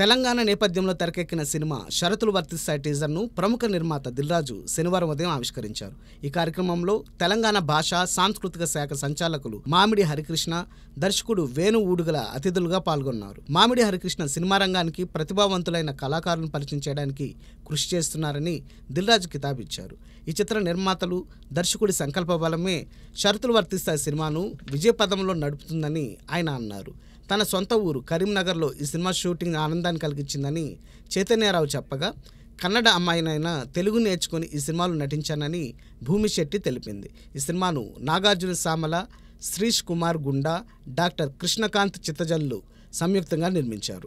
తెలంగాణ నేపథ్యంలో తెరకెక్కిన సినిమా షరతులు వర్తిస్తాయి టీజర్ను ప్రముఖ నిర్మాత దిల్రాజు శనివారం ఉదయం ఆవిష్కరించారు ఈ కార్యక్రమంలో తెలంగాణ భాష సాంస్కృతిక శాఖ సంచాలకులు మామిడి హరికృష్ణ దర్శకుడు వేణు ఊడుగల అతిథులుగా పాల్గొన్నారు మామిడి హరికృష్ణ సినిమా రంగానికి ప్రతిభావంతులైన కళాకారులను పరిచయం చేయడానికి కృషి చేస్తున్నారని దిల్రాజు కితాబిచ్చారు ఈ చిత్ర నిర్మాతలు దర్శకుడి సంకల్ప బలమే షరతులు వర్తిస్తాయి సినిమాను విజయపదంలో నడుపుతుందని ఆయన అన్నారు తన సొంత ఊరు కరీంనగర్లో ఈ సినిమా షూటింగ్ ఆనందాన్ని కలిగించిందని చైతన్యరావు చెప్పగా కన్నడ అమ్మాయినైనా తెలుగు నేర్చుకుని ఈ సినిమాలో నటించానని భూమి శెట్టి తెలిపింది ఈ సినిమాను నాగార్జున సామల శ్రీష్ కుమార్ గుండా డాక్టర్ కృష్ణకాంత్ చిత్తజల్లు సంయుక్తంగా నిర్మించారు